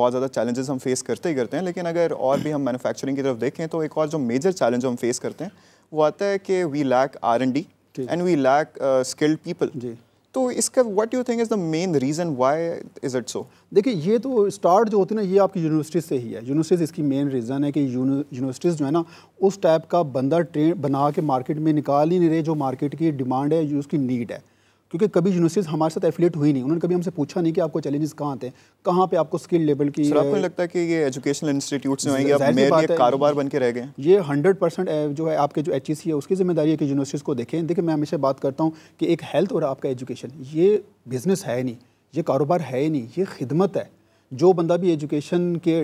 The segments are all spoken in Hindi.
बहुत ज़्यादा चैलेंजेस हम फेस करते ही करते हैं लेकिन अगर और भी हम मैन्युफैक्चरिंग की तरफ देखें तो एक और जो मेजर चैलेंज हम फेस करते हैं वो आता है कि we lack R and D and we lack skilled people तो इसका what you think is the main reason why is it so देखिए ये तो स्टार्ट जो होती है ना ये आपकी यूनिवर्सिटीज़ से ही है यूनिवर्सिटीज़ इसकी मेन रीज़न है कि यूनिवर्सिटीज़ जो है ना उस टाइप का बंदा ट्रेन बना के मार्केट में निकाल ही नहीं रहे जो मार्केट की डिमांड है जो उसकी नीड है क्योंकि कभी यूनिवर्सिटीज़ हमारे साथ एफिलेट हुई नहीं उन्होंने कभी हमसे पूछा नहीं कि आपको चैलेंजेस कहाँ आते हैं कहाँ पे आपको स्किल लेवल की सर आपको लगता है कि ये एजुकेशनल इंस्टीट्यूट से आएंगे मेरे कारोबार बन के रह गए ये हंड्रेड परसेंट जो है आपके जो एच e है उसकी जिम्मेदारी है कि यूनिवर्सिटीज़ को देखें देखिए मैं हमेशा बात करता हूँ कि एक हेल्थ और आपका एजुकेशन ये बिज़नेस है नहीं ये कारोबार है नहीं ये खिदमत है जो बंदा भी एजुकेशन के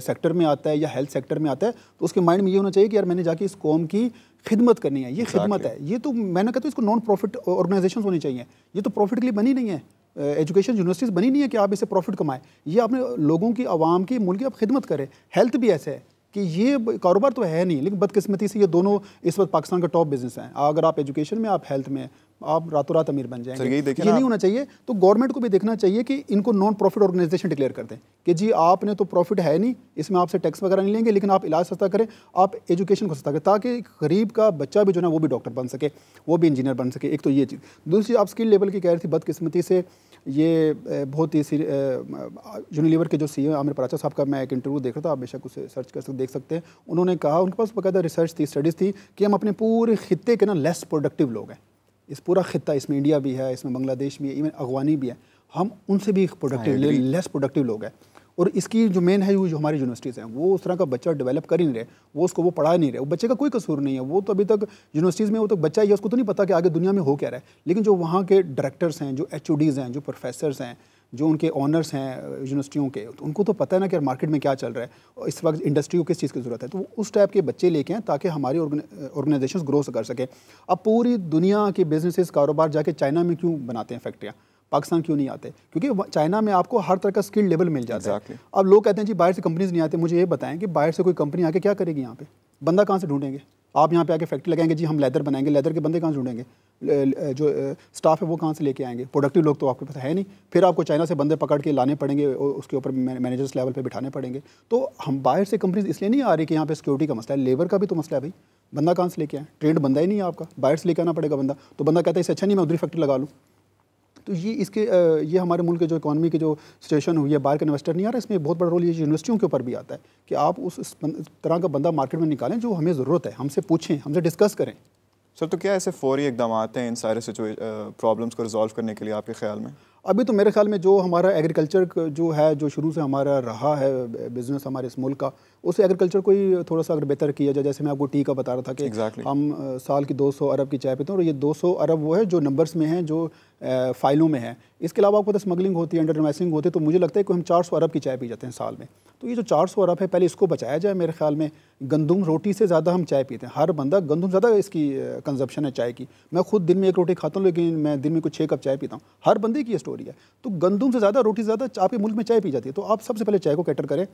सेक्टर में आता है या हेल्थ सेक्टर में आता है तो उसके माइंड में ये होना चाहिए कि यार मैंने जाके इस कॉम की खिदमत करनी है ये खिदमत है ये तो मैंने कहा तो इसको नॉन प्रॉफिट ऑर्गेनाइजेशन होनी चाहिए ये तो प्रॉफिट के लिए बनी नहीं है एजुकेशन यूनिवर्सिटीज़ बनी नहीं है कि आप इसे प्रॉफिट कमाएं ये आपने लोगों की आवाम की मुल्क की आप खिदमत करें हेल्थ भी ऐसे है कि ये कारोबार तो है नहीं लेकिन बदकिस्मती से ये दोनों इस वक्त पाकिस्तान का टॉप बिजनेस है अगर आप एजुकेशन में आप हेल्थ में आप रातों रात अमीर बन जाएंगे ये नहीं होना चाहिए तो गवर्नमेंट को भी देखना चाहिए कि इनको नॉन प्रॉफिट ऑर्गेनाइजेशन डिक्लेयर कर दें कि जी आपने तो प्रॉफिट है नहीं इसमें आपसे टैक्स वगैरह नहीं लेंगे लेकिन आप इलाज सस्ता करें आप एजुकेशन को सस्ता करें ताकि गरीब का बच्चा भी जो है वो भी डॉक्टर बन सके वो भी इंजीनियर बन सके एक तो ये चीज़ दूसरी आप स्किल लेवल की कह रही थी बदकिस्मती से ये बहुत ही यूनिलीवर के जो सी e आमिर पराचा साहब का मैं एक इंटरव्यू देख रहा था आप बेशक उसे सर्च कर सकते देख सकते हैं उन्होंने कहा उनके पास बाकायदा रिसर्च थी स्टडीज़ थी कि हम अपने पूरे खत्े के ना लेस प्रोडक्टिव लोग हैं इस पूरा खत्ता इसमें इंडिया भी है इसमें बांग्लादेश भी है इवन अगवानी भी है हम उनसे भी प्रोडक्टिव लेस प्रोडक्टिव लोग हैं और इसकी जो मेन है वो जो हमारी यूनिवर्सिटीज़ हैं वो उस तरह का बच्चा डेवलप कर ही नहीं रहे वो उसको वो पढ़ा नहीं रहे वो बच्चे का कोई कसूर नहीं है वो तो अभी तक यूनिवर्सिटीज़ में वो तो बच्चा ही है उसको तो नहीं पता कि आगे दुनिया में हो क्या रहा है लेकिन जो वहाँ के डायरेक्टर्स हैं जो एच हैं जो प्रोफेसर्स हैं जो उनके ऑनर्स हैं यूनिवर्सिटियों के तो उनको तो पता है ना कि मार्केट में क्या चल रहा है और इस वक्त इंडस्ट्री को किस चीज़ की ज़रूरत है तो उस टाइप के बच्चे लेके हैं ताकि हमारी ऑर्गेनाइजेशन ग्रो कर सकें अब पूरी दुनिया के बिजनेसेस कारोबार जाके चाइना में क्यों बनाते हैं फैक्ट्रियाँ पाकिस्तान क्यों नहीं आते क्योंकि चाइना में आपको हर तरह का स्किल लेवल मिल जाता exactly. है अब लोग कहते हैं जी बाहर से कंपनीज नहीं आते मुझे ये बताएं कि बाहर से कोई कंपनी आके क्या करेगी यहाँ पे बंदा कहाँ से ढूंढेंगे आप यहाँ पे आके फैक्ट्री लगाएंगे जी हम लेदर बनाएंगे लेदर के बंदे कहाँ ढूंढेंगे जो स्टाफ है वो कहाँ से लेके आएंगे प्रोडक्टिव लोग तो आपके पास है नहीं फिर आपको चाइना से बंदे पकड़ के लाने पड़ेंगे और उसके ऊपर मैनेजर्स लेवल पे बिठाने पड़ेंगे तो हम बाहर से कंपनीज इसलिए नहीं आ रही कि यहाँ पे सिक्योरिटी का मसला है लेबर का भी तो मसला है भाई बंदा कहाँ से लेके आए ट्रेंड बंदा ही नहीं है आपका बाहर से लेकर आना पड़ेगा बंदा तो बंदा कहता है इससे अच्छा नहीं मैं उधरी फैक्ट्री लगा लूँ तो ये इसके ये हमारे मुल्क के जो इकानमी की जो सिचुएशन हुई है बाहर का इन्वेस्टर नहीं आ रहा इसमें बहुत बड़ा रोल ये यूनिवर्सिटियों के ऊपर भी आता है कि आप उस तरह का बंदा मार्केट में निकालें जो हमें ज़रूरत है हमसे पूछें हमसे डिस्कस करें सर तो क्या ऐसे फौरी इकदाम हैं इन सारे प्रॉब्लम्स को रिजॉल्व करने के लिए आपके ख्याल में अभी तो मेरे ख्याल में जो हमारा एग्रीकल्चर जो है जो शुरू से हमारा रहा है बिज़नेस हमारे इस मुल्क का उस एग्रीकल्चर को ही थोड़ा सा अगर बेहतर किया जाए जैसे मैं आपको टी का बता रहा था कि exactly. हम साल की 200 अरब की चाय पीते हैं और ये 200 अरब वो है जो नंबर्स में हैं जो फाइलों में है इसके अलावा आपको स्मगलिंग तो होती है अंडरमैसिंग होती है तो मुझे लगता है कि हम 400 अरब की चाय पी जाते हैं साल में तो ये जो 400 अरब है पहले इसको बचाया जाए मेरे ख्याल में गंदम रोटी से ज़्यादा हम चाय पीते हैं हर बंदा गंदम ज़्यादा इसकी कंजप्शन है चाय की मैं खुद दिन में एक रोटी खाता हूँ लेकिन मैं दिन में कुछ छः कप चाय पीता हूँ हर बंदे की ये स्टोरी है तो गंदम से ज़्यादा रोटी से ज़्यादा आपके मुल्क में चाय पी जाती है तो आप सबसे पहले चाय को कैटर करें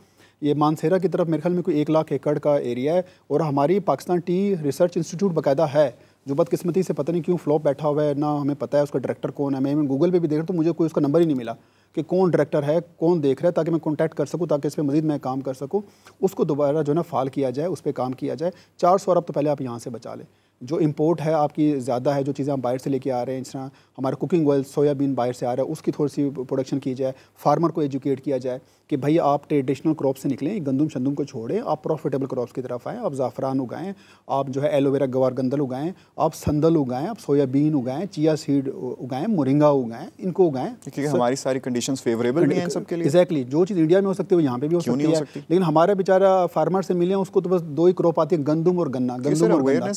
ये मानसेरा की तरफ मेरे ख्याल में कोई एक लाख एकड़ का एरिया है और हमारी पाकिस्तान टी रिसर्च इंस्टीट्यूट बाकायदा है जो बदकिस्मती से पता नहीं क्यों फ्लॉप बैठा हुआ है ना हमें पता है उसका डायरेक्टर कौन है मैं गूगल पे भी देख रहा तो मुझे कोई उसका नंबर ही नहीं मिला कि कौन डायरेक्टर है कौन देख रहा है ताकि मैं कॉन्टैक्ट कर सकूँ ताकि इस पर मजीद मैं काम कर सकूँ उसको दोबारा जो है ना फाल किया जाए उस पर काम किया जाए चार सौ अरब तो पहले आप यहाँ से बचा लें जो इम्पोर्ट है आपकी ज़्यादा है जो चीज़ें हम बाहर से लेके आ रहे हैं जिस तरह कुकिंग ऑयल सोयाबीन बाहर से आ रहा है उसकी थोड़ी सी प्रोडक्शन की जाए फार्मर को एजुकेट किया जाए कि भाई आप ट्रेडिशनल क्रॉप से निकलें गंदम शंदम को छोड़ें आप प्रॉफिटेबल क्रॉप्स की तरफ आएँ आप ज़ाफ़रान उगाएँ आप जो है एलोवेरा गवार गंदल उगाएँ आप संदल उगाएँ आप सोयाबीन उगाएँ चिया सीड उगाएं मुरिंगा उगाएं इनको उगाएं क्योंकि हमारी सारी कंडीशन फेवरेबल भी हैं सबके लिए एक्जैक्टली जो चीज़ इंडिया में हो सकती है वो यहाँ पर भी हो सकती है लेकिन हमारा बेचारा फार्मर से मिले उसको तो बस दो ही क्रॉप आती है गंदम और गन्ना गंदम और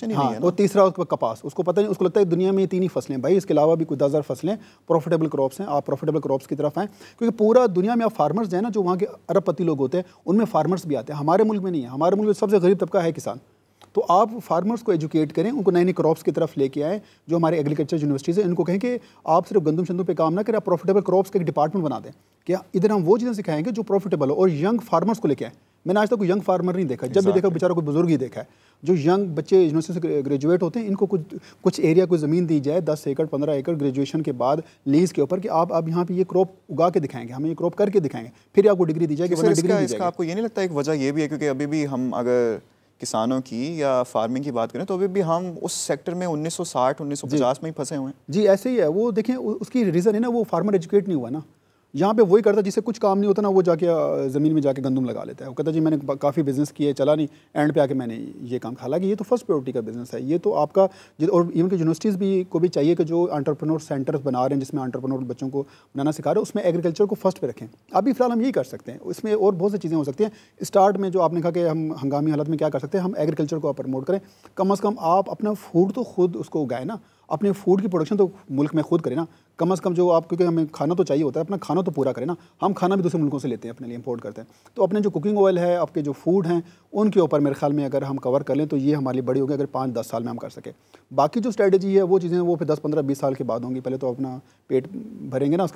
कॉन्सेंट्रेशन ही हाँ, नहीं है वो और तीसरा उसका कपास उसको पता नहीं उसको लगता है दुनिया में तीन ही फसलें भाई इसके अलावा भी कुछ दस हज़ार फसलें प्रॉफिटेबल क्रॉप्स हैं आप प्रॉफिटेबल क्रॉप्स की तरफ आएँ क्योंकि पूरा दुनिया में आप फार्मर्स हैं ना जो वहाँ के अरबपति लोग होते हैं उनमें फार्मर्स भी आते हैं हमारे मुल्क में नहीं है हमारे मुल्क में सबसे गरीब तबका है किसान तो आप फार्मर्स को एजुकेट करें उनको नए नए क्रॉप्स की तरफ लेके आए जो हमारे एग्रीकल्चर यूनिवर्सिटीज़ हैं इनको कहें कि आप सिर्फ गंदम शंदम पे काम ना करें आप प्रॉफिटेबल क्रॉप्स का एक डिपार्टमेंट बना दें कि इधर हम वो चीज़ें सिखाएंगे जो प्रॉफिटेबल हो और यंग फार्मर्स को लेके आएँ मैंने आज तक कोई यंग फार्मर नहीं देखा जब भी देखा बेचारा कोई बुजुर्ग ही देखा है जो यंग बच्चे यूनिवर्सिटी से ग्रेजुएट होते हैं इनको कुछ कुछ एरिया को ज़मीन दी जाए दस एकड़ पंद्रह एकड़ ग्रेजुएशन के बाद लीज के ऊपर कि आप अब यहाँ पे ये क्रॉप उगा के दिखाएंगे हमें ये क्रॉप करके दिखाएंगे फिर आपको डिग्री दी जाएगी डिग्री तो इसका, इसका आपको ये नहीं लगता एक वजह ये भी है क्योंकि अभी भी हम अगर किसानों की या फार्मिंग की बात करें तो अभी भी हम उस सेक्टर में 1960 1950 में ही फंसे हुए हैं जी ऐसे ही है वो देखें उसकी रीज़न है ना वो फार्मर एजुकेट नहीं हुआ ना यहाँ पे वही करता जिसे कुछ काम नहीं होता ना वो जाके ज़मीन में जाके गंदम लगा लेता है वो कहता जी मैंने काफ़ी बिज़नेस किए चला नहीं एंड पे आके मैंने ये काम हालांकि ये तो फर्स्ट प्रायोरिटी का बिज़नेस है ये तो आपका और इवन के यूनिवर्सिटीज़ भी को भी चाहिए कि जो अंटरप्रनोर सेंटर्स बना रहे हैं जिसमें अंटरप्रनोर बच्चों को बनाना सिखा रहे हैं उसमें एग्रीकल्चर को फर्स्ट पे रखें अभी फिलहाल हम यही कर सकते हैं इसमें और बहुत सी चीज़ें हो सकती हैं स्टार्ट में जो आपने कहा कि हम हंगामी हालत में क्या कर सकते हैं हम एग्रीकल्चर को आप प्रमोट करें कम अज़ कम आप अपना फूड तो खुद उसको उगाए ना अपने फूड की प्रोडक्शन तो मुल्क में खुद करें ना कम अज़ कम जो आप क्योंकि हमें खाना तो चाहिए होता है अपना खाना तो पूरा करें ना हम खाना भी दूसरे मुल्कों से लेते हैं अपने लिए इम्पोर्ट करते हैं तो अपने जो कुकिंग ऑयल है आपके जो फूड हैं उनके ऊपर मेरे ख्याल में अगर हम कवर कर लें तो ये हमारी बड़ी होगी अगर पाँच दस साल में हम कर सकें बाकी जो स्ट्रेटेजी है वो चीज़ें वो फिर दस पंद्रह बीस साल के बाद होंगी पहले तो अपना पेट भरेंगे ना